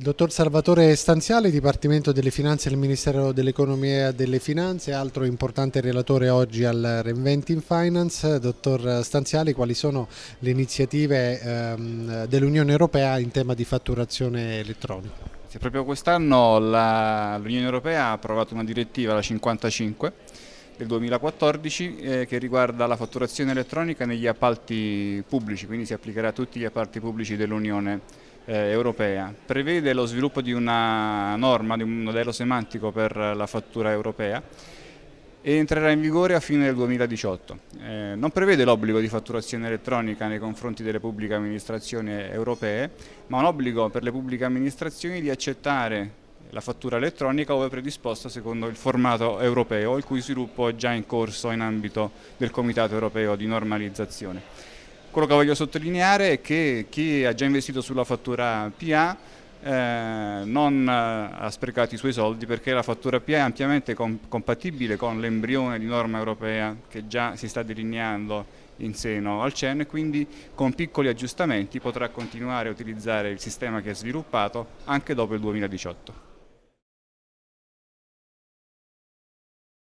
Il dottor Salvatore Stanziale, Dipartimento delle Finanze del Ministero dell'Economia e delle Finanze, altro importante relatore oggi al Reinventing Finance. Dottor Stanziale, quali sono le iniziative ehm, dell'Unione Europea in tema di fatturazione elettronica? Sì, proprio quest'anno l'Unione Europea ha approvato una direttiva, la 55, del 2014 eh, che riguarda la fatturazione elettronica negli appalti pubblici, quindi si applicherà a tutti gli appalti pubblici dell'Unione Europea eh, europea. Prevede lo sviluppo di una norma, di un modello semantico per la fattura europea e entrerà in vigore a fine del 2018. Eh, non prevede l'obbligo di fatturazione elettronica nei confronti delle pubbliche amministrazioni europee, ma un obbligo per le pubbliche amministrazioni di accettare la fattura elettronica ove predisposta secondo il formato europeo, il cui sviluppo è già in corso in ambito del Comitato europeo di normalizzazione. Quello che voglio sottolineare è che chi ha già investito sulla fattura PA eh, non eh, ha sprecato i suoi soldi perché la fattura PA è ampiamente com compatibile con l'embrione di norma europea che già si sta delineando in seno al CEN, e quindi con piccoli aggiustamenti potrà continuare a utilizzare il sistema che ha sviluppato anche dopo il 2018.